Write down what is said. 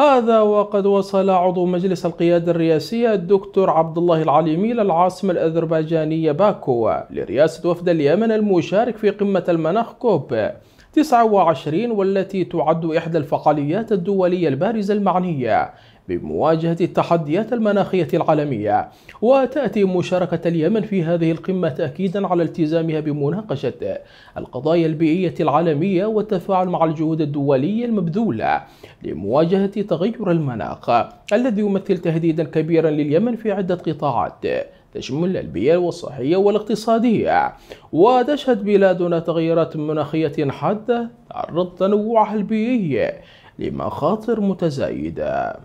هذا وقد وصل عضو مجلس القيادة الرئاسية الدكتور عبد الله العليمي للعاصمة الأذربيجانية باكو لرئاسة وفد اليمن المشارك في قمة المناخ كوب 29 والتي تعد إحدى الفعاليات الدولية البارزة المعنية بمواجهة التحديات المناخية العالمية وتأتي مشاركة اليمن في هذه القمة تأكيدا على التزامها بمناقشة القضايا البيئية العالمية والتفاعل مع الجهود الدولية المبذولة لمواجهة تغير المناخ الذي يمثل تهديدا كبيرا لليمن في عدة قطاعات تشمل البيئة والصحية والاقتصادية وتشهد بلادنا تغيرات مناخية حادة تعرض تنوعها البيئي لمخاطر متزايدة